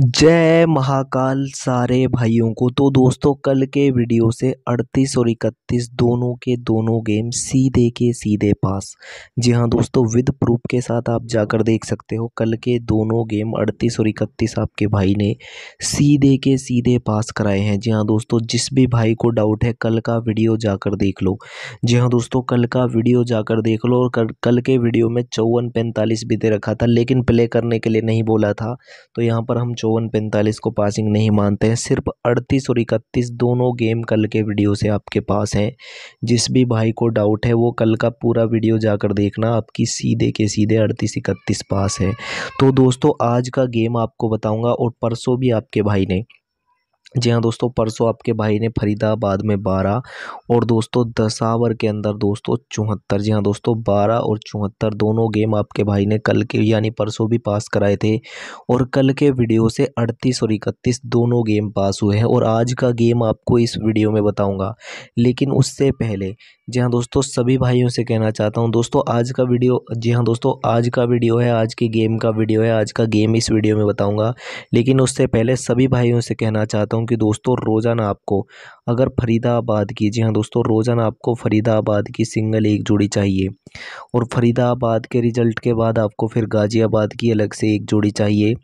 जय महाकाल सारे भाइयों को तो दोस्तों कल के वीडियो से 38 और 31 दोनों के दोनों गेम सीधे के सीधे पास जी हाँ दोस्तों विद प्रूफ के साथ आप जाकर देख सकते हो कल के दोनों गेम 38 और 31 आपके भाई ने सीधे के सीधे पास कराए हैं जी हाँ दोस्तों जिस भी भाई को डाउट है कल का वीडियो जाकर देख लो जी हाँ दोस्तों कल का वीडियो जाकर देख लो और कल के वीडियो में चौवन पैंतालीस भी दे रखा था लेकिन प्ले करने के लिए नहीं बोला था तो यहाँ पर हम चौवन पैंतालीस को पासिंग नहीं मानते हैं सिर्फ अड़तीस और इकतीस दोनों गेम कल के वीडियो से आपके पास हैं जिस भी भाई को डाउट है वो कल का पूरा वीडियो जाकर देखना आपकी सीधे के सीधे अड़तीस इकतीस पास है तो दोस्तों आज का गेम आपको बताऊँगा और परसों भी आपके भाई ने जी हाँ दोस्तों परसों आपके भाई ने फरीदाबाद में बारह और दोस्तों दसावर के अंदर दोस्तों चौहत्तर जी हाँ दोस्तों बारह और चौहत्तर दोनों गेम आपके भाई ने कल के यानी परसों भी पास कराए थे और कल के वीडियो से अड़तीस और इकतीस दोनों गेम पास हुए हैं और आज का गेम आपको इस वीडियो में बताऊँगा लेकिन उससे पहले जी हाँ दोस्तों सभी भाइयों से कहना चाहता हूँ दोस्तों आज का वीडियो जी हाँ दोस्तों आज का वीडियो है आज के गेम का वीडियो है आज का गेम इस वीडियो में बताऊँगा लेकिन उससे पहले सभी भाइयों से कहना चाहता हूँ हूँ कि दोस्तों रोज़ाना आपको अगर फरीदाबाद की जी हाँ दोस्तों रोज़ाना आपको फरीदाबाद की सिंगल एक जोड़ी चाहिए और फरीदाबाद के रिज़ल्ट के बाद आपको फिर गाज़ियाबाद की अलग से एक जोड़ी चाहिए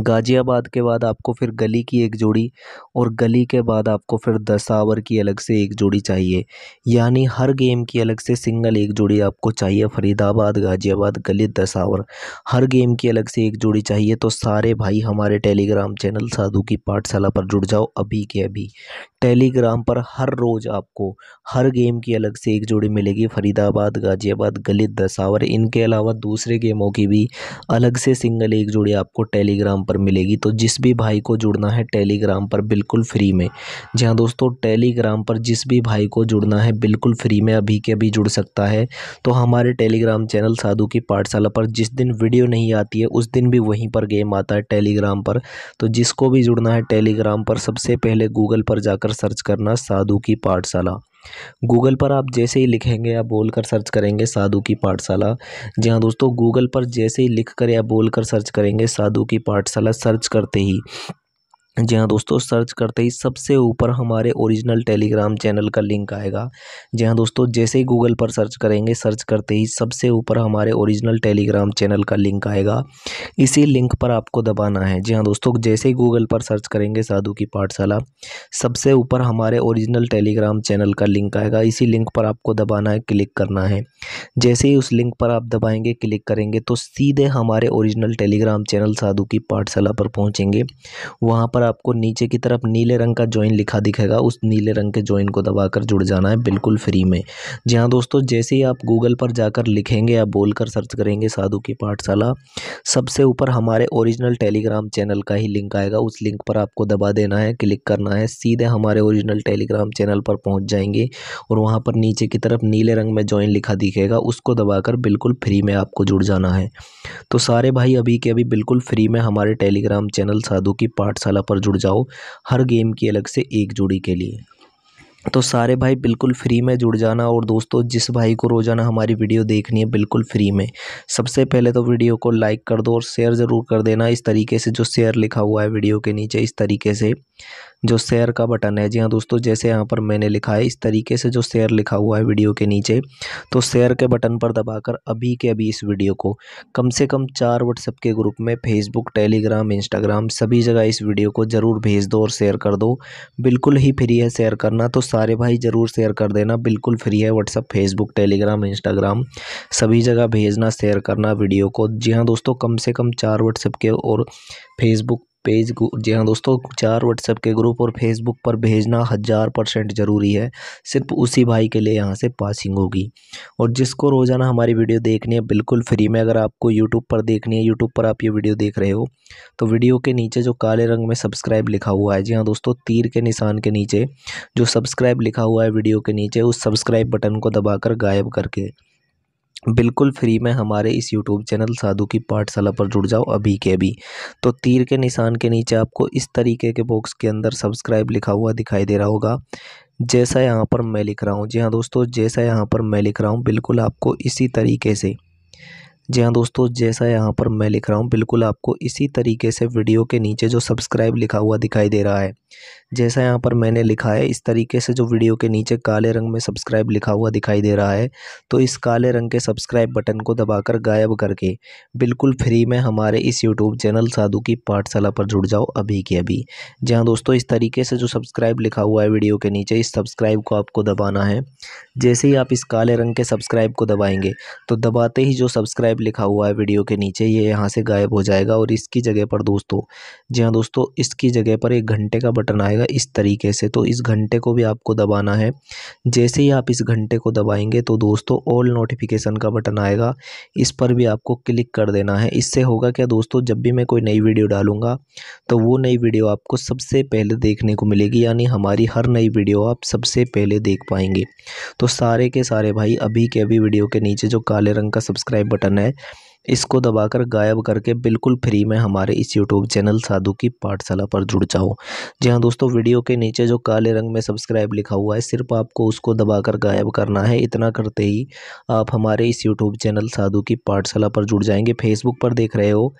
गाज़ियाबाद के बाद आपको फिर गली की एक जोड़ी और गली के बाद आपको फिर दसावर की अलग से एक जोड़ी चाहिए यानी हर गेम की अलग से सिंगल एक जोड़ी आपको चाहिए फरीदाबाद गाज़ियाबाद गली दसावर हर गेम की अलग से एक जोड़ी चाहिए तो सारे भाई हमारे टेलीग्राम चैनल साधु की पाठशाला पर जुड़ जाओ अभी के अभी टेलीग्राम पर हर रोज़ आपको हर गेम की अलग से एक जोड़ी मिलेगी फरीदाबाद गाज़ियाबाद गली दसावर इनके अलावा दूसरे गेमों की भी अलग से सिंगल एक जोड़ी आपको टेलीग्राम टेलीग्राम पर मिलेगी तो जिस भी भाई को जुड़ना है टेलीग्राम पर बिल्कुल फ्री में जी हाँ दोस्तों टेलीग्राम पर जिस भी भाई को जुड़ना है बिल्कुल फ्री में अभी के अभी जुड़ सकता है तो हमारे टेलीग्राम चैनल साधु की पाठशाला पर जिस दिन वीडियो नहीं आती है उस दिन भी वहीं पर गेम आता है टेलीग्राम पर तो जिसको भी जुड़ना है टेलीग्राम पर सबसे पहले गूगल पर जाकर सर्च करना साधु की पाठशाला गूगल पर आप जैसे ही लिखेंगे या बोलकर सर्च करेंगे साधु की पाठशाला जी हाँ दोस्तों गूगल पर जैसे ही लिख कर या बोलकर सर्च करेंगे साधु की पाठशाला सर्च करते ही जी हाँ दोस्तों सर्च करते ही सबसे ऊपर हमारे ओरिजिनल टेलीग्राम चैनल का लिंक आएगा जी हाँ दोस्तों जैसे ही गूगल पर सर्च करेंगे सर्च करते ही सबसे ऊपर हमारे ओरिजिनल टेलीग्राम चैनल का लिंक आएगा इसी लिंक पर आपको दबाना है जी हाँ दोस्तों जैसे ही गूगल पर सर्च करेंगे साधु की पाठशाला सबसे ऊपर हमारे ओरिजिनल टेलीग्राम चैनल का लिंक आएगा इसी लिंक पर आपको दबाना है क्लिक करना है जैसे ही उस लिंक पर आप दबाएंगे क्लिक करेंगे तो सीधे हमारे ओरिजिनल टेलीग्राम चैनल साधु की पाठशाला पर पहुँचेंगे वहाँ पर पर आपको नीचे की तरफ नीले रंग का ज्वाइन लिखा दिखेगा उस नीले रंग के ज्वाइन को दबाकर जुड़ जाना है बिल्कुल फ्री में जी हाँ दोस्तों जैसे ही आप गूगल पर जाकर लिखेंगे या बोलकर सर्च करेंगे साधु की पाठशाला सबसे ऊपर हमारे ओरिजिनल टेलीग्राम चैनल का ही लिंक आएगा उस लिंक पर आपको दबा देना है क्लिक करना है सीधे हमारे ओरिजिनल टेलीग्राम चैनल पर पहुँच जाएंगे और वहाँ पर नीचे की तरफ नीले रंग में ज्वाइन लिखा दिखेगा उसको दबाकर बिल्कुल फ्री में आपको जुड़ जाना है तो सारे भाई अभी के अभी बिल्कुल फ्री में हमारे टेलीग्राम चैनल साधु की पाठशाला पर पर जुड़ जाओ हर गेम की अलग से एक जोड़ी के लिए तो सारे भाई बिल्कुल फ्री में जुड़ जाना और दोस्तों जिस भाई को रोज़ाना हमारी वीडियो देखनी है बिल्कुल फ्री में सबसे पहले तो वीडियो को लाइक कर दो और शेयर ज़रूर कर देना इस तरीके से जो शेयर लिखा हुआ है वीडियो के नीचे इस तरीके से जो शेयर का बटन है जी हाँ दोस्तों जैसे यहाँ पर मैंने लिखा है इस तरीके से जो शेयर लिखा हुआ है वीडियो के नीचे तो शेयर के बटन पर दबाकर अभी के अभी इस वीडियो को कम से कम चार व्हाट्सएप के ग्रुप में फेसबुक टेलीग्राम इंस्टाग्राम सभी जगह इस वीडियो को ज़रूर भेज दो और शेयर कर दो बिल्कुल ही फ्री है शेयर करना तो सारे भाई ज़रूर शेयर कर देना बिल्कुल फ्री है व्हाट्सअप फेसबुक टेलीग्राम इंस्टाग्राम सभी जगह भेजना शेयर करना वीडियो को जी हाँ दोस्तों कम से कम चार व्हाट्सएप के और फेसबुक पेज जी हाँ दोस्तों चार व्हाट्सएप के ग्रुप और फेसबुक पर भेजना हज़ार परसेंट ज़रूरी है सिर्फ उसी भाई के लिए यहाँ से पासिंग होगी और जिसको रोज़ाना हमारी वीडियो देखनी है बिल्कुल फ्री में अगर आपको यूट्यूब पर देखनी है यूट्यूब पर आप ये वीडियो देख रहे हो तो वीडियो के नीचे जो काले रंग में सब्सक्राइब लिखा हुआ है जी हाँ दोस्तों तीर के निशान के नीचे जो सब्सक्राइब लिखा हुआ है वीडियो के नीचे उस सब्सक्राइब बटन को दबाकर गायब करके बिल्कुल फ्री में हमारे इस यूट्यूब चैनल साधु की पाठशाला पर जुड़ जाओ अभी के अभी तो तीर के निशान के नीचे आपको इस तरीके के बॉक्स के अंदर सब्सक्राइब लिखा हुआ दिखाई दे रहा होगा जैसा यहाँ पर मैं लिख रहा हूँ जी हाँ दोस्तों जैसा यहाँ पर मैं लिख रहा हूँ बिल्कुल आपको इसी तरीके से जी हाँ दोस्तों जैसा यहाँ पर मैं लिख रहा हूँ बिल्कुल आपको इसी तरीके से वीडियो के नीचे जो सब्सक्राइब लिखा हुआ दिखाई दे रहा है जैसा यहाँ पर मैंने लिखा है इस तरीके से जो वीडियो के नीचे काले रंग में सब्सक्राइब लिखा हुआ दिखाई दे रहा है तो इस काले रंग के सब्सक्राइब बटन को दबाकर गायब करके बिल्कुल फ्री में हमारे इस यूट्यूब चैनल साधु की पाठशाला पर जुड़ जाओ अभी के अभी जी हाँ दोस्तों इस तरीके से जो सब्सक्राइब लिखा हुआ है वीडियो के नीचे इस सब्सक्राइब को आपको दबाना है जैसे ही आप इस काले रंग के सब्सक्राइब को दबाएंगे तो दबाते ही जो सब्सक्राइब गायब लिखा हुआ है वीडियो के नीचे ये यहाँ से गायब हो जाएगा और इसकी जगह पर दोस्तों जी हाँ दोस्तों इसकी जगह पर एक घंटे का बटन आएगा इस तरीके से तो इस घंटे को भी आपको दबाना है जैसे ही आप इस घंटे को दबाएंगे तो दोस्तों ऑल नोटिफिकेशन का बटन आएगा इस पर भी आपको क्लिक कर देना है इससे होगा क्या दोस्तों जब भी मैं कोई नई वीडियो डालूँगा तो वो नई वीडियो आपको सबसे पहले देखने को मिलेगी यानी हमारी हर नई वीडियो आप सबसे पहले देख पाएंगे तो सारे के सारे भाई अभी के अभी वीडियो के नीचे जो काले रंग का सब्सक्राइब बटन है है इसको दबाकर गायब करके बिल्कुल फ्री में हमारे इस यूट्यूब चैनल साधु की पाठशाला पर जुड़ जाओ जी हाँ दोस्तों वीडियो के नीचे जो काले रंग में सब्सक्राइब लिखा हुआ है सिर्फ आपको उसको दबाकर गायब करना है इतना करते ही आप हमारे इस यूट्यूब चैनल साधु की पाठशाला पर जुड़ जाएंगे फेसबुक पर देख रहे हो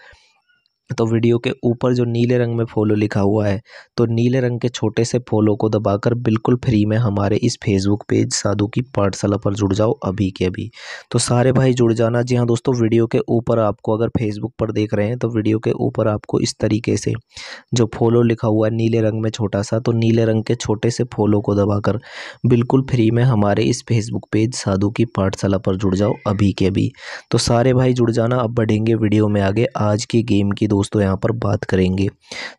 तो वीडियो के ऊपर जो नीले रंग में फॉलो लिखा हुआ है तो नीले रंग के छोटे से फॉलो को दबाकर बिल्कुल फ्री में हमारे इस फेसबुक पेज साधु की पाठशाला पर जुड़ जाओ अभी के अभी तो सारे भाई जुड़ जाना जी हाँ दोस्तों वीडियो के ऊपर आपको अगर फेसबुक पर देख रहे हैं तो वीडियो के ऊपर आपको इस तरीके से जो फॉलो लिखा हुआ है नीले रंग में छोटा सा तो नीले रंग के छोटे से फॉलो को दबाकर बिल्कुल फ्री में हमारे इस फेसबुक पेज साधु की पाठशाला पर जुड़ जाओ अभी के अभी तो सारे भाई जुड़ जाना अब बढ़ेंगे वीडियो में आगे आज की गेम की दोस्त दोस्तों तो यहाँ पर बात करेंगे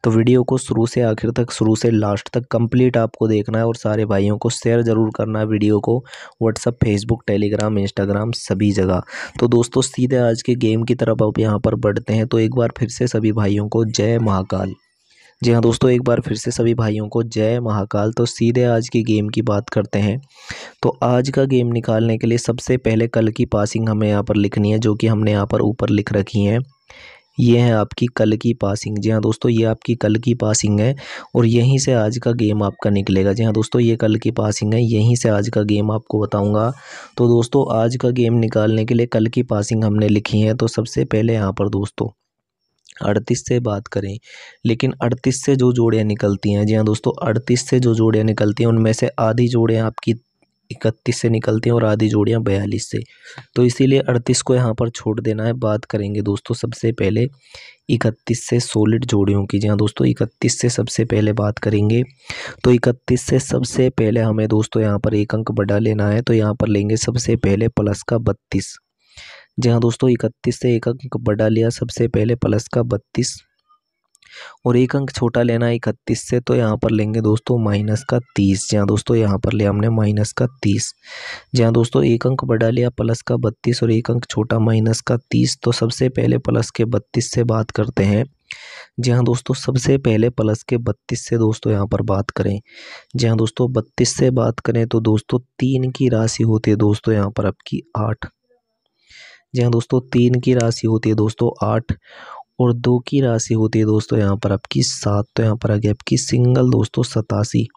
तो वीडियो को शुरू से आखिर तक शुरू से लास्ट तक कंप्लीट आपको देखना है और सारे भाइयों को शेयर ज़रूर करना है वीडियो को व्हाट्सअप फेसबुक टेलीग्राम इंस्टाग्राम सभी जगह तो दोस्तों सीधे आज के गेम की तरफ आप यहाँ पर बढ़ते हैं तो एक बार फिर से सभी भाइयों को जय महाकाल जी हाँ दोस्तों एक बार फिर से सभी भाइयों को जय महाकाल तो सीधे आज की गेम की बात करते हैं तो आज का गेम निकालने के लिए सबसे पहले कल की पासिंग हमें यहाँ पर लिखनी है जो कि हमने यहाँ पर ऊपर लिख रखी है ये है आपकी कल की पासिंग जी हाँ दोस्तों ये आपकी कल की पासिंग है और यहीं से आज का गेम आपका निकलेगा जी हाँ दोस्तों ये कल की पासिंग है यहीं से आज का गेम आपको बताऊंगा तो दोस्तों आज का गेम निकालने के लिए कल की पासिंग हमने लिखी है तो सबसे पहले यहाँ पर दोस्तों अड़तीस से बात करें लेकिन अड़तीस से जो जोड़ियाँ निकलती हैं जी हाँ दोस्तों अड़तीस से जो जोड़ियाँ निकलती हैं उनमें से आधी जोड़ियाँ आपकी इकतीस से निकलती हैं और आधी जोड़ियाँ बयालीस से तो इसीलिए अड़तीस को यहाँ पर छोड़ देना है बात करेंगे दोस्तों सबसे पहले इकतीस से सोलिड जोड़ियों की जी हाँ दोस्तों इकतीस से सबसे पहले बात करेंगे तो इकतीस से सबसे पहले हमें दोस्तों यहाँ पर एक अंक बढ़ा लेना है तो यहाँ पर लेंगे सबसे पहले प्लस का बत्तीस जी हाँ दोस्तों इकतीस से एक अंक बढ़ा लिया सबसे पहले प्लस का बत्तीस और एक अंक छोटा लेना है इकतीस से तो यहाँ पर लेंगे दोस्तों माइनस का तीस जहाँ दोस्तों यहाँ पर लिया हमने माइनस का तीस जहाँ दोस्तों एक अंक बड़ा लिया प्लस का बत्तीस और एक अंक छोटा माइनस का तीस तो सबसे पहले प्लस के बत्तीस से बात करते हैं जी हाँ दोस्तों सबसे पहले प्लस के बत्तीस से दोस्तों यहाँ पर बात करें जी हाँ दोस्तों बत्तीस से बात करें तो दोस्तों तीन की राशि होती है दोस्तों यहाँ पर आपकी आठ जी हाँ दोस्तों तीन की राशि होती है दोस्तों आठ और दो की राशि होती है दोस्तों यहाँ पर आपकी सात तो यहाँ पर आ गया आपकी सिंगल दोस्तों सतासी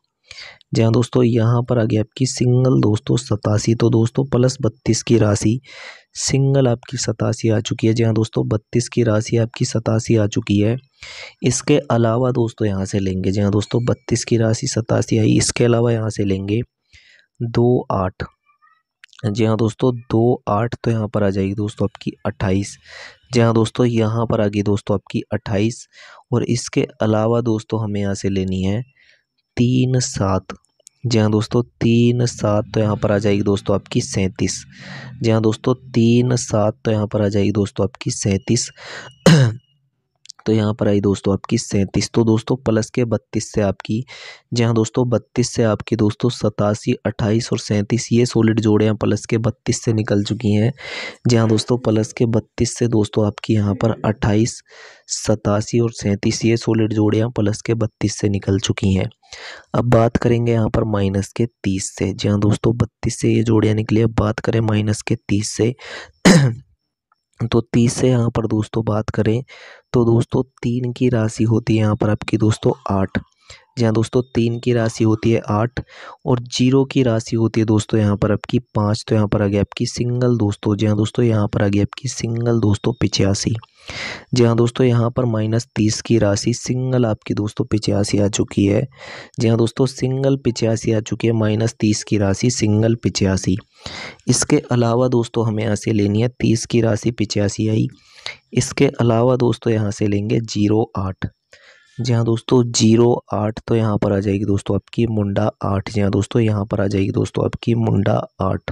जी हाँ दोस्तों यहाँ पर आ गया आपकी सिंगल दोस्तों सतासी तो दोस्तों प्लस बत्तीस की राशि सिंगल आपकी सतासी आ चुकी है जी हाँ दोस्तों बत्तीस की राशि आपकी सतासी आ चुकी है इसके अलावा दोस्तों यहाँ से लेंगे जी हाँ दोस्तों बत्तीस की राशि सतासी आई इसके अलावा यहाँ से लेंगे दो आठ जी हाँ दोस्तों दो आठ तो यहाँ पर आ जाएगी दोस्तों आपकी अट्ठाईस जी हाँ दोस्तों यहाँ पर आ गई दोस्तों आपकी अट्ठाईस और इसके अलावा दोस्तों हमें यहाँ से लेनी है तीन सात जी हाँ दोस्तों तीन सात तो यहाँ पर आ जाएगी दोस्तों आपकी सैंतीस जी हाँ दोस्तों तीन सात तो यहाँ पर आ जाएगी दोस्तों आपकी सैंतीस तो यहाँ पर आई दोस्तों आपकी सैंतीस तो दोस्तों प्लस के बत्तीस से आपकी जहाँ दोस्तों बत्तीस से आपकी दोस्तों सतासी अट्ठाईस और सैंतीस ये सोलिड जोड़े हैं प्लस के बत्तीस से निकल चुकी हैं जहाँ दोस्तों प्लस के बत्तीस से दोस्तों आपकी यहाँ पर अट्ठाईस सतासी और सैंतीस ये जोड़े जोड़ियाँ प्लस के बत्तीस से निकल चुकी हैं अब बात करेंगे यहाँ पर माइनस के तीस से जहाँ दोस्तों बत्तीस से ये जोड़ियाँ निकली अब बात करें माइनस के तीस से तो तीस से यहाँ पर दोस्तों बात करें तो दोस्तों तीन की राशि होती है यहाँ पर आपकी दोस्तों आठ जहाँ दोस्तों तीन की राशि होती है आठ और जीरो की राशि होती है दोस्तों यहाँ पर आपकी पाँच तो यहाँ पर आ गया आपकी सिंगल दोस्तों जहाँ दोस्तों यहाँ पर आ गया आपकी सिंगल दोस्तों पिचासी जी हाँ दोस्तों यहाँ पर माइनस तीस की राशि सिंगल आपकी दोस्तों पिचासी आ चुकी है जी हाँ दोस्तों सिंगल पिचासी आ चुकी है माइनस तीस की राशि सिंगल पिचासी इसके अलावा दोस्तों हमें यहाँ से लेनी है तीस की राशि पिचासी आई इसके अलावा दोस्तों यहाँ से लेंगे जीरो आठ जी हाँ दोस्तों जीरो आठ तो यहाँ पर आ जाएगी दोस्तों आपकी मुंडा आठ जी हाँ दोस्तों यहाँ पर आ जाएगी दोस्तों आपकी मुंडा आठ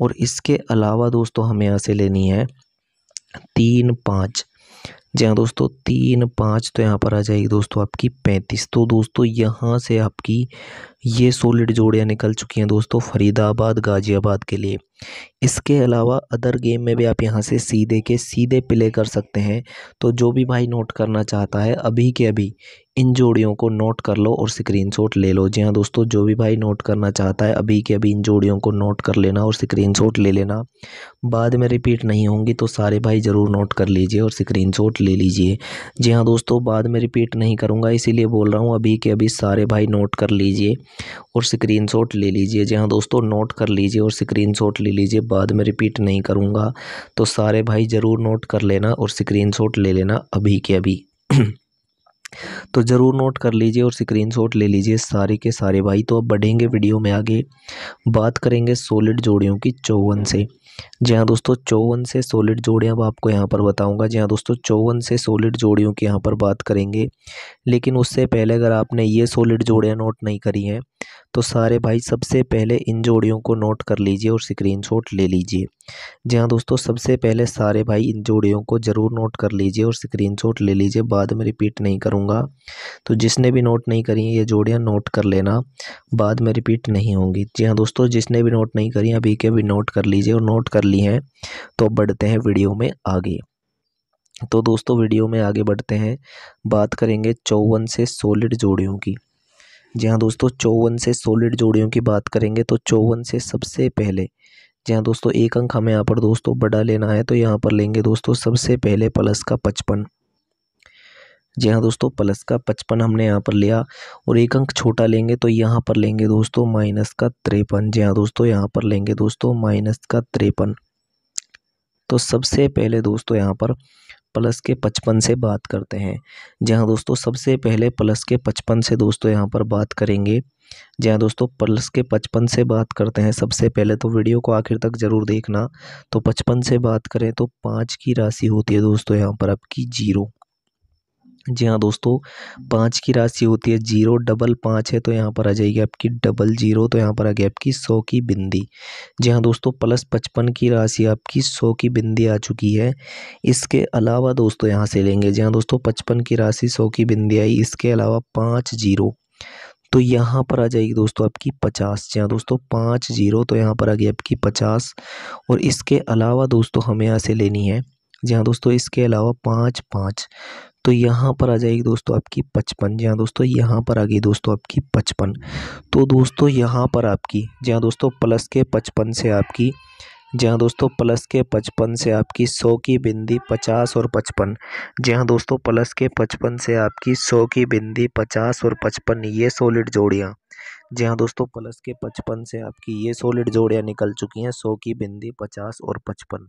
और इसके अलावा दोस्तों हमें यहाँ से लेनी है तीन पाँच जी हाँ दोस्तों तीन पाँच तो यहाँ पर आ जाएगी दोस्तों आपकी पैंतीस तो दोस्तों यहाँ से आपकी ये सोलिड जोड़ियाँ निकल चुकी हैं दोस्तों फरीदाबाद गाज़ियाबाद के लिए इसके अलावा अदर गेम में भी आप यहाँ से सीधे के सीधे प्ले कर सकते हैं तो जो भी भाई नोट करना चाहता है अभी के अभी इन जोड़ियों को नोट कर लो और स्क्रीनशॉट ले लो जी हाँ दोस्तों जो भी भाई नोट करना चाहता है अभी के अभी इन जोड़ियों को नोट कर लेना और शॉट ले लेना बाद में रिपीट नहीं होंगी तो सारे भाई ज़रूर नोट कर लीजिए और शॉट ले लीजिए जी हाँ दोस्तों बाद में रिपीट नहीं करूँगा इसीलिए बोल रहा हूँ अभी के अभी सारे भाई नोट कर लीजिए और स्क्रीनशॉट ले लीजिए जी हाँ दोस्तों नोट कर लीजिए और स्क्रीनशॉट ले लीजिए बाद में रिपीट नहीं करूँगा तो सारे भाई ज़रूर नोट कर लेना और स्क्रीनशॉट ले लेना अभी के अभी तो ज़रूर नोट कर लीजिए और स्क्रीनशॉट ले लीजिए सारे के सारे भाई तो अब बढ़ेंगे वीडियो में आगे बात करेंगे सोलिड जोड़ियों की चौवन से जी हाँ दोस्तों चौवन से सोलिड जोड़ियाँ आपको यहाँ पर बताऊँगा जी हाँ दोस्तों चौवन से सोलिड जोड़ियों की यहाँ पर बात करेंगे लेकिन उससे पहले अगर आपने ये सोलिड जोड़ियाँ नोट नहीं करी हैं तो सारे भाई सबसे पहले इन जोड़ियों को नोट कर लीजिए और स्क्रीनशॉट ले लीजिए जी हाँ दोस्तों सबसे पहले सारे भाई इन जोड़ियों को ज़रूर नोट कर लीजिए और स्क्रीनशॉट ले लीजिए बाद में रिपीट नहीं करूँगा तो जिसने भी नोट नहीं करी ये जोड़ियाँ नोट कर लेना बाद में रिपीट नहीं होंगी जी हाँ दोस्तों जिसने भी नोट नहीं करी अभी के भी नोट कर लीजिए और नोट कर ली हैं तो बढ़ते हैं वीडियो में आगे तो दोस्तों वीडियो में आगे बढ़ते हैं बात करेंगे चौवन से सोलिड जोड़ियों की जी हाँ दोस्तों चौवन से सोलिड जोड़ियों की बात करेंगे तो चौवन से सबसे पहले जी हाँ दोस्तों एक अंक हमें यहाँ पर दोस्तों बड़ा लेना है तो यहाँ पर लेंगे दोस्तों सबसे पहले प्लस का पचपन जी हाँ दोस्तों प्लस का पचपन हमने यहाँ पर लिया और एक अंक छोटा लेंगे तो यहाँ पर लेंगे दोस्तों माइनस का त्रेपन जी हाँ दोस्तों यहाँ पर लेंगे दोस्तों माइनस का त्रेपन तो सबसे पहले दोस्तों यहाँ पर प्लस के पचपन से बात करते हैं जी हाँ दोस्तों सबसे पहले प्लस के पचपन से दोस्तों यहाँ पर बात करेंगे जी हाँ दोस्तों प्लस के पचपन से बात करते हैं सबसे पहले तो वीडियो को आखिर तक ज़रूर देखना तो पचपन से बात करें तो पाँच की राशि होती है दोस्तों यहाँ पर आपकी जीरो जी हाँ दोस्तों पाँच की राशि होती है जीरो डबल पाँच है तो यहाँ पर आ जाएगी आपकी डबल जीरो तो यहाँ पर आ गई आपकी सौ की बिंदी जी हाँ दोस्तों प्लस पचपन की राशि आपकी सौ की बिंदी आ चुकी है इसके अलावा दोस्तों यहाँ से लेंगे जी हाँ दोस्तों पचपन की राशि सौ की बिंदी आई इसके अलावा पाँच जीरो तो यहाँ पर आ जाएगी दोस्तों आपकी पचास जी हाँ दोस्तों पाँच जीरो तो यहाँ पर आ गई आपकी पचास और इसके अलावा दोस्तों हमें यहाँ से लेनी है जी हाँ दोस्तों इसके अलावा पाँच पाँच तो यहाँ पर आ जाएगी दोस्तों आपकी पचपन जी हाँ दोस्तों यहाँ पर आ गई दोस्तों आपकी पचपन तो दोस्तों यहाँ पर आपकी जी हाँ दोस्तों प्लस के पचपन से आपकी जी हाँ दोस्तों प्लस के पचपन से आपकी सौ की बिंदी पचास और पचपन जी हाँ दोस्तों प्लस के पचपन से आपकी सौ की बिंदी पचास और पचपन ये सॉलिड जोड़ियाँ जी हाँ दोस्तों प्लस के पचपन से आपकी ये सॉलिड जोड़ियाँ निकल चुकी हैं सौ की बिंदी पचास और पचपन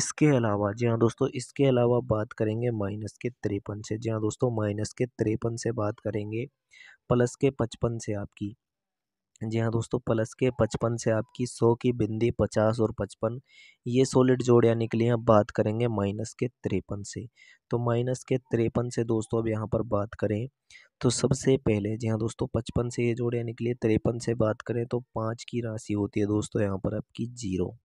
इसके अलावा जी हाँ दोस्तों इसके अलावा बात करेंगे माइनस के तिरपन से जी हाँ दोस्तों माइनस के तिरपन से बात करेंगे प्लस के पचपन से आपकी जी हाँ दोस्तों प्लस के पचपन से आपकी सौ की बिंदी पचास और पचपन ये सॉलिड जोड़ियाँ निकली हैं बात करेंगे माइनस के तिरपन से तो माइनस के तिरपन से दोस्तों अब यहाँ पर बात करें तो सबसे पहले जी हाँ दोस्तों पचपन से ये जोड़ियाँ निकली तिरपन से बात करें तो पाँच की राशि होती है दोस्तों यहाँ पर आपकी जीरो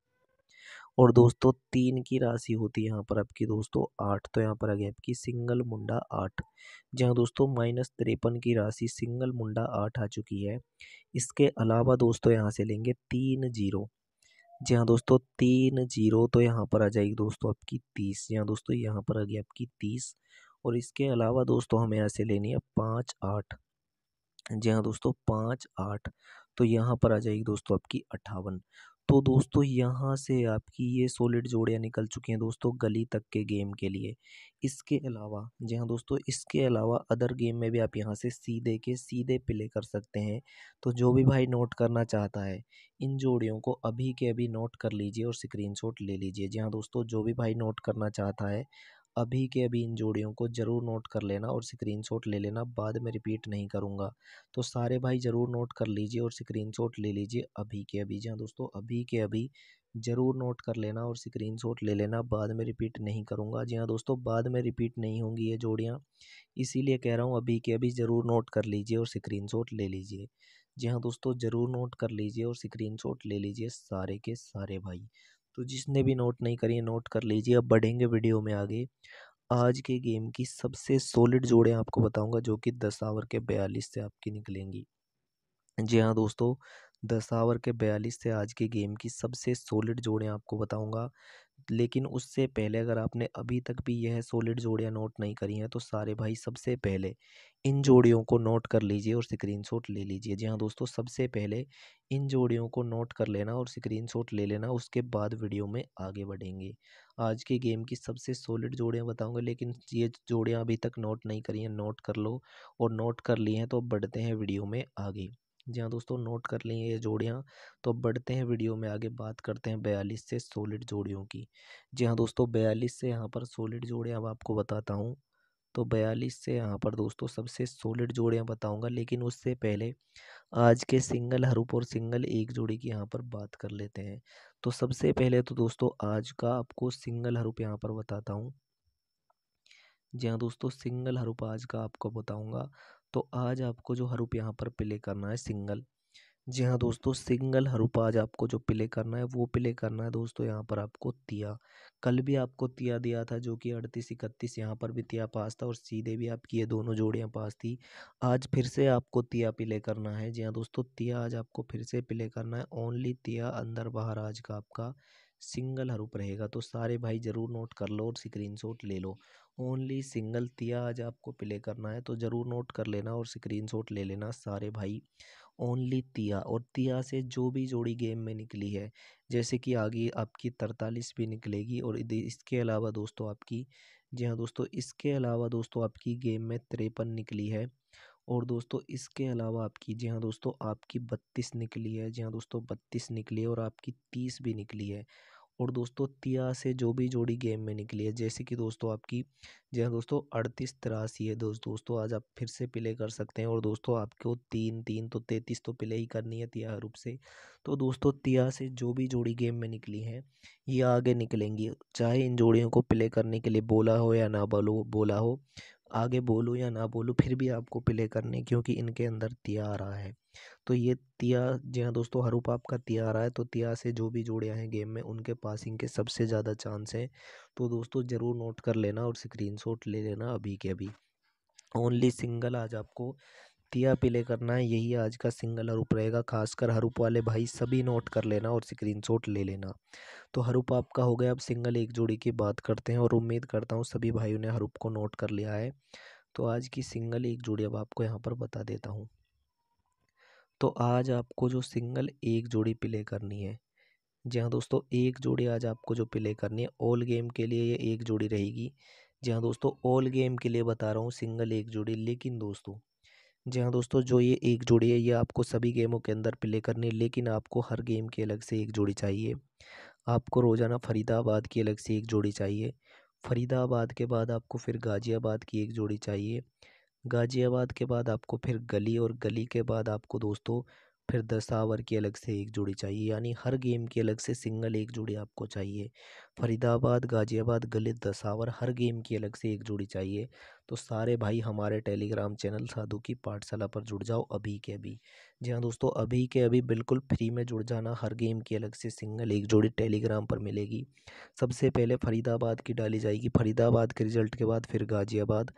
और दोस्तों तीन की राशि होती है यहाँ पर आपकी दोस्तों आठ तो यहाँ पर आ गया आपकी सिंगल मुंडा आठ जहाँ दोस्तों माइनस तिरपन की राशि सिंगल मुंडा आठ आ चुकी है इसके अलावा दोस्तों यहाँ से लेंगे तीन जीरो जी हाँ दोस्तों तीन जीरो तो यहाँ पर आ जाएगी दोस्तों आपकी तीस जी हाँ दोस्तों यहाँ पर आ गई आपकी तीस और इसके अलावा दोस्तों हमें यहाँ से लेनी है पाँच आठ जी हाँ दोस्तों पाँच आठ तो यहाँ पर आ जाएगी दोस्तों आपकी अट्ठावन तो दोस्तों यहाँ से आपकी ये सॉलिड जोड़ियाँ निकल चुकी हैं दोस्तों गली तक के गेम के लिए इसके अलावा जी हाँ दोस्तों इसके अलावा अदर गेम में भी आप यहाँ से सीधे के सीधे प्ले कर सकते हैं तो जो भी भाई नोट करना चाहता है इन जोड़ियों को अभी के अभी नोट कर लीजिए और स्क्रीनशॉट ले लीजिए जी हाँ दोस्तों जो भी भाई नोट करना चाहता है अभी के अभी इन जोड़ियों को ज़रूर नोट कर लेना और स्क्रीनशॉट ले लेना बाद में रिपीट नहीं करूँगा तो सारे भाई ज़रूर नोट कर लीजिए और स्क्रीनशॉट ले लीजिए अभी के अभी जहाँ दोस्तों अभी के अभी ज़रूर नोट कर लेना और स्क्रीनशॉट ले लेना बाद में रिपीट नहीं करूँगा जी हाँ दोस्तों बाद में रिपीट नहीं होंगी ये जोड़ियाँ इसीलिए कह रहा हूँ अभी के अभी ज़रूर नोट कर लीजिए और स्क्रीनशॉट ले लीजिए जी हाँ दोस्तों ज़रूर नोट कर लीजिए और स्क्रीनशॉट ले लीजिए सारे के सारे भाई तो जिसने भी नोट नहीं करी नोट कर लीजिए अब बढ़ेंगे वीडियो में आगे आज के गेम की सबसे सॉलिड जोड़ें आपको बताऊंगा जो कि दस आवर के बयालीस से आपकी निकलेंगी जी हाँ दोस्तों आवर के बयालीस से आज के गेम की सबसे सोलिड जोड़ें आपको बताऊंगा लेकिन उससे पहले अगर आपने अभी तक भी यह सोलिड जोड़ियाँ नोट नहीं करी हैं तो सारे भाई सबसे पहले इन जोड़ियों को नोट कर लीजिए और स्क्रीनशॉट ले लीजिए जी हाँ दोस्तों सबसे पहले इन जोड़ियों को नोट कर लेना और स्क्रीनशॉट ले लेना उसके बाद वीडियो में आगे बढ़ेंगे आज के गेम की सबसे सॉलिड जोड़ियाँ बताऊँगा लेकिन ये जोड़ियाँ अभी तक नोट नहीं करी हैं नोट कर लो और नोट कर ली हैं तो बढ़ते हैं वीडियो में आगे जी हाँ दोस्तों नोट कर लें ये जोड़ियाँ तो अब बढ़ते हैं वीडियो में आगे बात करते हैं बयालीस से सोलिड जोड़ियों की जी हाँ दोस्तों बयालीस से यहाँ पर सोलिड जोड़ियाँ अब आपको बताता हूँ तो बयालीस से यहाँ पर दोस्तों सबसे सोलिड जोड़ियाँ बताऊँगा लेकिन उससे पहले आज के सिंगल हरूप और सिंगल एक जोड़ी की यहाँ पर बात कर लेते हैं तो सबसे पहले तो दोस्तों आज का आपको सिंगल हरूप यहाँ पर बताता हूँ जी हाँ दोस्तों सिंगल हरूप आज का आपको बताऊँगा तो आज आपको जो हरूप यहाँ पर प्ले करना है सिंगल जी हाँ दोस्तों सिंगल हरूप आज आपको जो प्ले करना है वो प्ले करना है दोस्तों यहाँ पर आपको तिया कल भी आपको तिया दिया था जो कि अड़तीस इकतीस यहाँ पर भी तिया पास था और सीधे भी आपकी ये दोनों जोड़ियाँ पास थी आज फिर से आपको तिया प्ले करना है जी हाँ दोस्तों तिया आज आपको फिर से प्ले करना है ओनली तिया अंदर बाहर आज का आपका सिंगल हरूप हाँ रहेगा तो सारे भाई ज़रूर नोट कर लो और स्क्रीन ले लो ओनली सिंगल तिया आज आपको प्ले करना है तो ज़रूर नोट कर लेना और स्क्रीन ले लेना सारे भाई ओनली तिया और तिया से जो भी जोड़ी गेम में निकली है जैसे कि आगे आपकी तरतालीस भी निकलेगी और इसके अलावा दोस्तों आपकी जी हाँ दोस्तों इसके अलावा दोस्तों आपकी गेम में तिरपन निकली है और दोस्तों इसके अलावा आपकी जी हाँ दोस्तों आपकी बत्तीस निकली है जी हाँ दोस्तों बत्तीस निकली है और आपकी तीस भी निकली है और दोस्तों तिया से जो भी जोड़ी गेम में निकली है जैसे कि दोस्तों आपकी जी हाँ दोस्तों अड़तीस तिरासी है दोस्त दोस्तों आज आप फिर से प्ले कर सकते हैं और दोस्तों आपको तीन तीन तो तैंतीस तो प्ले ही करनी है तिया रूप से तो दोस्तों तिया से जो भी जोड़ी गेम में निकली है ये आगे निकलेंगी चाहे इन जोड़ियों को प्ले करने के लिए बोला हो या ना बोलो बोला हो आगे बोलूँ या ना बोलूँ फिर भी आपको प्ले करने क्योंकि इनके अंदर तिया आ रहा है तो ये तिया जी हाँ दोस्तों हरूप आपका तिया आ रहा है तो तिया से जो भी जुड़े हैं गेम में उनके पासिंग के सबसे ज़्यादा चांस हैं तो दोस्तों ज़रूर नोट कर लेना और स्क्रीन ले लेना अभी के अभी ओनली सिंगल आज आपको दिया पे करना है यही आज का सिंगल हरूप रहेगा खासकर हरूप वाले भाई सभी नोट कर लेना और शॉट ले लेना तो हरूप आपका हो गया अब सिंगल एक जोड़ी की बात करते हैं और उम्मीद करता हूँ सभी भाइयों ने हरूप को नोट कर लिया है तो आज की सिंगल एक जोड़ी अब आपको यहाँ पर बता देता हूँ तो आज आपको जो सिंगल एक जोड़ी प्ले करनी है जी हाँ दोस्तों एक जोड़ी आज आपको जो प्ले करनी है ऑल गेम के लिए ये एक जोड़ी रहेगी जी हाँ दोस्तों ऑल गेम के लिए बता रहा हूँ सिंगल एक जोड़ी लेकिन दोस्तों जी हाँ दोस्तों, जो ये एक जोड़ी है, ये आपको सभी गेमों के अंदर प्ले करनी है, लेकिन आपको हर गेम की अलग से एक जोड़ी चाहिए। आपको रोज़ाना फ़रीदाबाद की अलग से एक जोड़ी चाहिए। फ़रीदाबाद के बाद आपको फिर गाज़ियाबाद की एक जोड़ी चाहिए। गाज़ियाबाद के बाद आपको फिर गली और गली के बाद आपको दोस्तों फिर दस आवर की अलग से एक जोड़ी चाहिए यानी हर गेम की अलग से सिंगल एक जोड़ी आपको चाहिए फरीदाबाद गाज़ियाबाद गलित दस आवर हर गेम की अलग से एक जोड़ी चाहिए तो सारे भाई हमारे टेलीग्राम चैनल साधु की पाठशाला पर जुड़ जाओ अभी के अभी जी हाँ दोस्तों अभी के अभी बिल्कुल फ्री में जुड़ जाना हर गेम की अलग से सिंगल एक जोड़ी टेलीग्राम पर मिलेगी सबसे पहले फरीदाबाद की डाली जाएगी फरीदाबाद के रिजल्ट के बाद फिर गाज़ियाबाद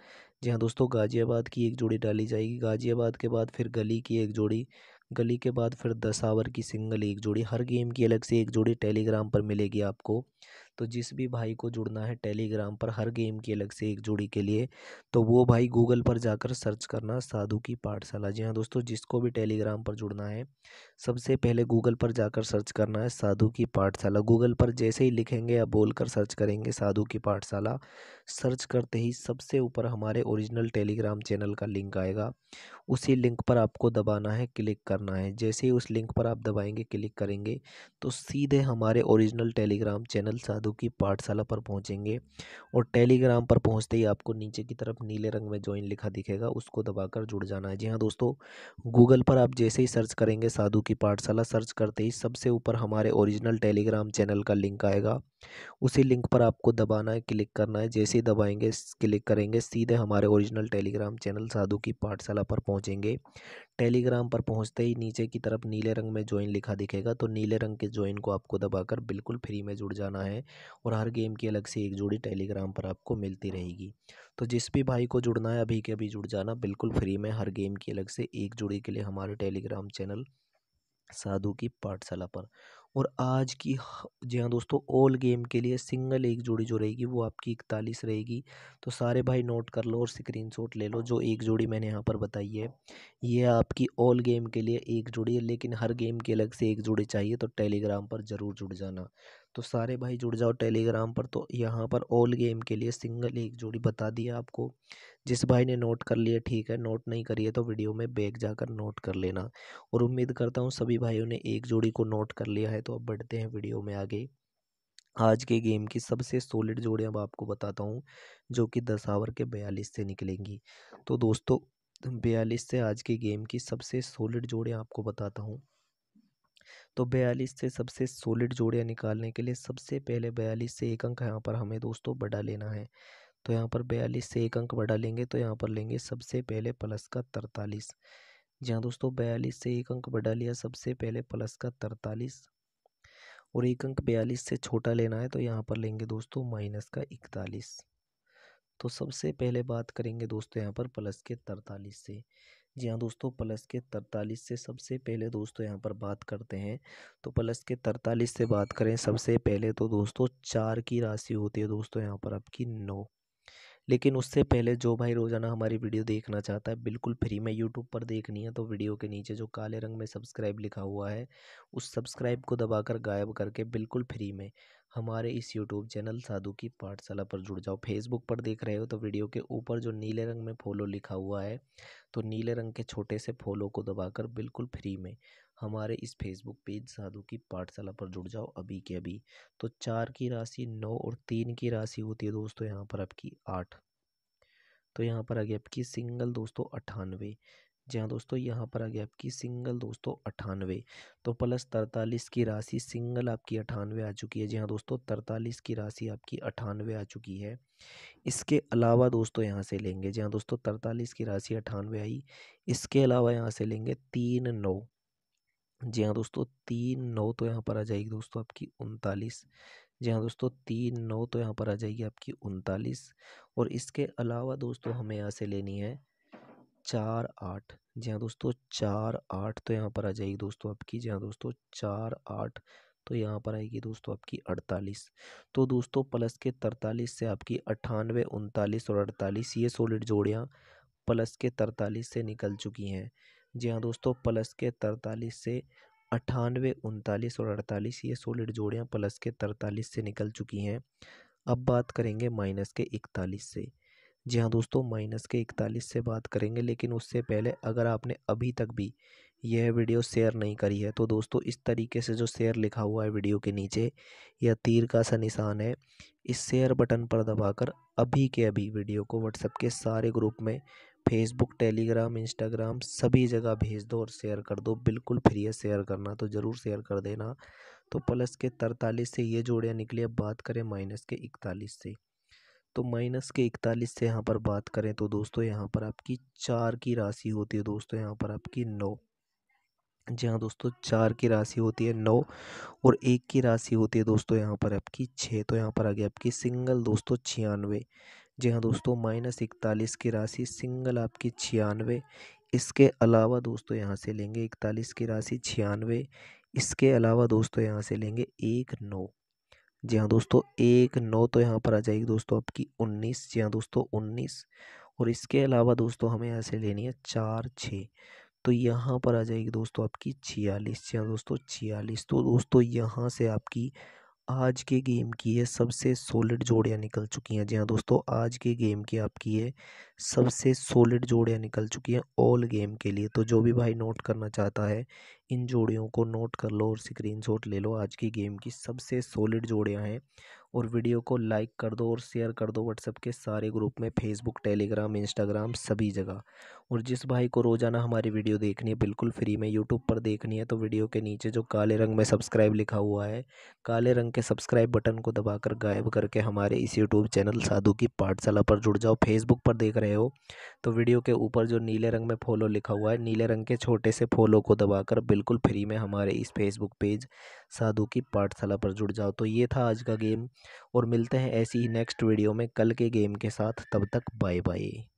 जी हाँ दोस्तों गाज़ियाबाद की एक जोड़ी डाली जाएगी गाज़ियाबाद के बाद फिर गली की एक जोड़ी गली के बाद फिर दस आवर की सिंगल एक जोड़ी हर गेम की अलग से एक जोड़ी टेलीग्राम पर मिलेगी आपको तो जिस भी भाई को जुड़ना है टेलीग्राम पर हर गेम की अलग से एक जोड़ी के लिए तो वो भाई गूगल पर जाकर सर्च करना साधु की पाठशाला जी हाँ दोस्तों जिसको भी टेलीग्राम पर जुड़ना है सबसे पहले गूगल पर जाकर सर्च करना है साधु की पाठशाला गूगल पर जैसे ही लिखेंगे या बोल कर सर्च करेंगे साधु की पाठशाला सर्च करते ही सबसे ऊपर हमारे ओरिजिनल टेलीग्राम चैनल का लिंक आएगा उसी लिंक पर आपको दबाना है क्लिक करना है जैसे ही उस लिंक पर आप दबाएंगे क्लिक करेंगे तो सीधे हमारे original Telegram channel Sadhu Yadav की पाठशाला पर पहुंचेंगे और टेलीग्राम पर पहुंचते ही आपको नीचे की तरफ नीले रंग में ज्वाइन लिखा दिखेगा उसको दबाकर जुड़ जाना है जी हाँ दोस्तों गूगल पर आप जैसे ही सर्च करेंगे साधु की पाठशाला सर्च करते ही सबसे ऊपर हमारे ओरिजिनल टेलीग्राम चैनल का लिंक आएगा उसी लिंक पर आपको दबाना है क्लिक करना है जैसे ही दबाएंगे क्लिक करेंगे सीधे हमारे ओरिजिनल टेलीग्राम चैनल साधु की पाठशाला पर पहुंचेंगे टेलीग्राम पर पहुंचते ही नीचे की तरफ नीले रंग में ज्वाइन लिखा दिखेगा तो नीले रंग के ज्वाइन को आपको दबाकर बिल्कुल फ्री में जुड़ जाना है और हर गेम की अलग से एक जोड़ी टेलीग्राम पर आपको मिलती रहेगी तो जिस भी भाई को जुड़ना है अभी के अभी जुड़ जाना बिल्कुल फ्री में हर गेम की अलग से एक जोड़ी के लिए हमारे टेलीग्राम चैनल साधु की पाठशाला पर और आज की जी हाँ दोस्तों ऑल गेम के लिए सिंगल एक जोड़ी जो रहेगी वो आपकी इकतालीस रहेगी तो सारे भाई नोट कर लो और स्क्रीन ले लो जो एक जोड़ी मैंने यहाँ पर बताई है ये आपकी ऑल गेम के लिए एक जोड़ी है लेकिन हर गेम के अलग से एक जोड़ी चाहिए तो टेलीग्राम पर ज़रूर जुड़ जाना तो सारे भाई जुड़ जाओ टेलीग्राम पर तो यहाँ पर ऑल गेम के लिए सिंगल एक जोड़ी बता दिया आपको जिस भाई ने नोट कर लिया ठीक है नोट नहीं करिए तो वीडियो में बैग जाकर नोट कर लेना और उम्मीद करता हूँ सभी भाइयों ने एक जोड़ी को नोट कर लिया है तो अब बढ़ते हैं वीडियो में आगे आज के गेम की सबसे सोलिड जोड़ी अब आपको बताता हूँ जो कि दस आवर के बयालीस से निकलेंगी तो दोस्तों बयालीस से आज के गेम की सबसे सोलिड जोड़े आपको बताता हूँ तो बयालीस से सबसे सोलिड जोड़ियाँ निकालने के लिए सबसे पहले बयालीस से एक अंक यहाँ पर हमें दोस्तों बढ़ा लेना है तो यहाँ पर बयालीस से एक अंक बढ़ा लेंगे तो यहाँ पर लेंगे सबसे पहले प्लस का तरतालीस जी हाँ दोस्तों बयालीस से एक अंक बढ़ा लिया सबसे पहले प्लस का तरतालीस और एक अंक बयालीस से छोटा लेना है तो यहाँ पर लेंगे दोस्तों माइनस का इकतालीस तो सबसे पहले बात करेंगे दोस्तों यहाँ पर प्लस के तरतालीस से जी हाँ दोस्तों प्लस के तरतालीस से सबसे पहले दोस्तों यहाँ पर बात करते हैं तो प्लस के तरतालीस से बात करें सबसे पहले तो दोस्तों चार की राशि होती है दोस्तों यहाँ पर आपकी नौ लेकिन उससे पहले जो भाई रोज़ाना हमारी वीडियो देखना चाहता है बिल्कुल फ्री में यूट्यूब पर देखनी है तो वीडियो के नीचे जो काले रंग में सब्सक्राइब लिखा हुआ है उस सब्सक्राइब को दबाकर गायब करके बिल्कुल फ्री में हमारे इस यूट्यूब चैनल साधु की पाठशाला पर जुड़ जाओ फेसबुक पर देख रहे हो तो वीडियो के ऊपर जो नीले रंग में फॉलो लिखा हुआ है तो नीले रंग के छोटे से फॉलो को दबाकर बिल्कुल फ्री में हमारे इस फेसबुक पेज साधु की पाठशाला पर जुड़ जाओ अभी के अभी तो चार की राशि नौ और तीन की राशि होती है दोस्तों यहाँ पर आपकी आठ तो यहाँ पर आ गया आपकी सिंगल दोस्तों अट्ठानवे जी हाँ दोस्तों यहाँ पर आ गया आपकी सिंगल दोस्तों अठानवे तो प्लस तरतालीस की राशि सिंगल आपकी अठानवे आ चुकी है जी हाँ दोस्तों तरतालीस की राशि आपकी अठानवे आ चुकी है इसके अलावा दोस्तों यहाँ से लेंगे जी हाँ दोस्तों तरतालीस की राशि अठानवे आई इसके अलावा यहाँ से लेंगे तीन नौ जी हाँ दोस्तों तीन नौ तो यहाँ पर आ जाएगी दोस्तों आपकी उनतालीस जी हाँ दोस्तों तीन नौ तो यहाँ पर आ जाएगी आपकी उनतालीस और इसके अलावा दोस्तों हमें यहाँ से लेनी है चार आठ जी हाँ दोस्तों चार आठ तो यहाँ पर आ जाएगी दोस्तों आपकी जी हाँ दोस्तों चार आठ तो यहाँ पर आएगी दोस्तों आपकी अड़तालीस तो दोस्तों प्लस के तरतालीस से आपकी अट्ठानवे उनतालीस और अड़तालीस ये सोलिड जोड़ियाँ प्लस के तरतालीस से निकल चुकी हैं जी हाँ दोस्तों प्लस के तरतालीस से अट्ठानवे उनतालीस और अड़तालीस ये सोलिड जोड़ियाँ प्लस के तरतालीस से निकल चुकी हैं अब बात करेंगे माइनस के इकतालीस से जी हाँ दोस्तों माइनस के इकतालीस से बात करेंगे लेकिन उससे पहले अगर आपने अभी तक भी यह वीडियो शेयर नहीं करी है तो दोस्तों इस तरीके से जो शेयर लिखा हुआ है वीडियो के नीचे या तीर का सा निशान है इस शेयर बटन पर दबाकर अभी के अभी वीडियो को व्हाट्सएप के सारे ग्रुप में फेसबुक टेलीग्राम इंस्टाग्राम सभी जगह भेज दो और शेयर कर दो बिल्कुल फ्री है शेयर करना तो ज़रूर शेयर कर देना तो प्लस के तरतालीस से ये जोड़ियाँ निकली अब बात करें माइनस के इकतालीस से तो माइनस के इकतालीस से यहाँ पर बात करें तो दोस्तों यहाँ पर आपकी चार की राशि होती है दोस्तों यहाँ पर आपकी नौ जी हाँ दोस्तों चार की राशि होती है नौ और एक की राशि होती है दोस्तों यहाँ पर आपकी छः तो यहाँ पर आ गया आपकी सिंगल दोस्तों छियानवे जी हाँ दोस्तों माइनस इकतालीस की राशि सिंगल आपकी छियानवे इसके अलावा दोस्तों यहाँ से लेंगे इकतालीस की राशि छियानवे इसके अलावा दोस्तों यहाँ से लेंगे एक नौ जी हाँ दोस्तों एक नौ तो यहाँ पर आ जाएगी दोस्तों आपकी उन्नीस जी हाँ दोस्तों उन्नीस और इसके अलावा दोस्तों हमें यहाँ से लेनी है चार छः तो यहाँ पर आ जाएगी दोस्तों आपकी छियालीस जी हाँ दोस्तों छियालीस तो दोस्तों यहाँ से आपकी आज के गेम की है सबसे सॉलिड जोड़ियाँ निकल चुकी हैं जी हाँ दोस्तों आज के गेम की आपकी है सबसे सॉलिड जोड़ियाँ निकल चुकी हैं ऑल गेम के लिए तो जो भी भाई नोट करना चाहता है इन जोड़ियों को नोट कर लो और स्क्रीनशॉट ले लो आज की गेम की सबसे सॉलिड जोड़ियाँ हैं और वीडियो को लाइक कर दो और शेयर कर दो व्हाट्सएप के सारे ग्रुप में फेसबुक टेलीग्राम इंस्टाग्राम सभी जगह और जिस भाई को रोज़ाना हमारी वीडियो देखनी है बिल्कुल फ्री में यूट्यूब पर देखनी है तो वीडियो के नीचे जो काले रंग में सब्सक्राइब लिखा हुआ है काले रंग के सब्सक्राइब बटन को दबाकर गायब करके हमारे इस यूट्यूब चैनल साधु की पाठशाला पर जुड़ जाओ फेसबुक पर देख रहे हो तो वीडियो के ऊपर जो नीले रंग में फॉलो लिखा हुआ है नीले रंग के छोटे से फॉलो को दबाकर बिल्कुल फ्री में हमारे इस फेसबुक पेज साधु की पाठशाला पर जुड़ जाओ तो ये था आज का गेम और मिलते हैं ऐसी ही नेक्स्ट वीडियो में कल के गेम के साथ तब तक बाय बाय